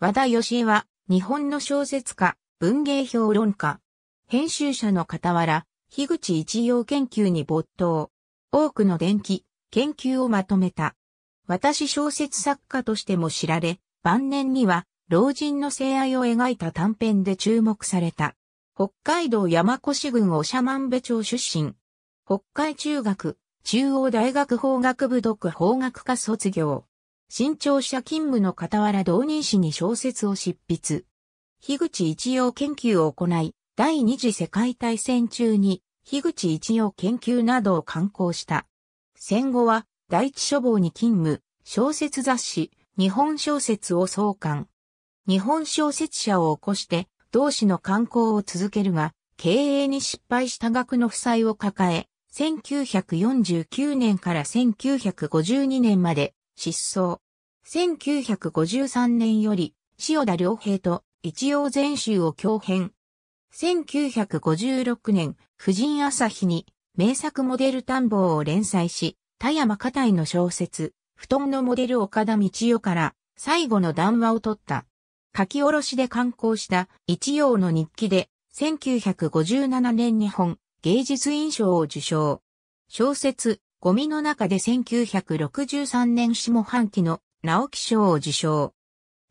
和田義恵は、日本の小説家、文芸評論家、編集者の傍ら、樋口一葉研究に没頭。多くの伝記、研究をまとめた。私小説作家としても知られ、晩年には、老人の性愛を描いた短編で注目された。北海道山越郡まんべ町出身。北海中学、中央大学法学部読法学科卒業。新潮社勤務の傍ら同人誌に小説を執筆。樋口一葉研究を行い、第二次世界大戦中に樋口一葉研究などを刊行した。戦後は第一書房に勤務、小説雑誌、日本小説を創刊。日本小説社を起こして同誌の刊行を続けるが、経営に失敗した額の負債を抱え、1949年から1952年まで失踪。1953年より、塩田良平と一応全集を共編。1956年、婦人朝日に名作モデル探訪を連載し、田山家隊の小説、布団のモデル岡田道代から最後の談話を取った。書き下ろしで刊行した一葉の日記で、1957年日本芸術印象を受賞。小説、ゴミの中で1963年下半期の直木賞を受賞。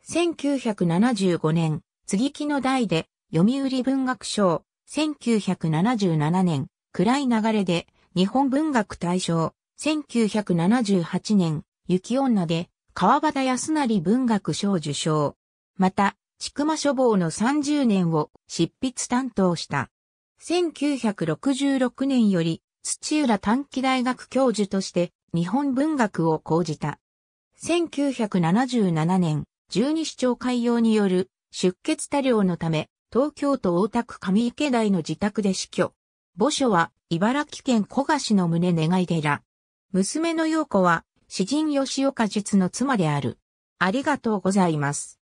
1975年、継ぎ木の代で読売文学賞。1977年、暗い流れで日本文学大賞。1978年、雪女で川端康成文学賞受賞。また、ちくま書房の30年を執筆担当した。1966年より土浦短期大学教授として日本文学を講じた。1977年、十二市長海洋による出血多量のため、東京都大田区上池台の自宅で死去。墓所は茨城県小賀市の胸願い寺。娘の陽子は詩人吉岡術の妻である。ありがとうございます。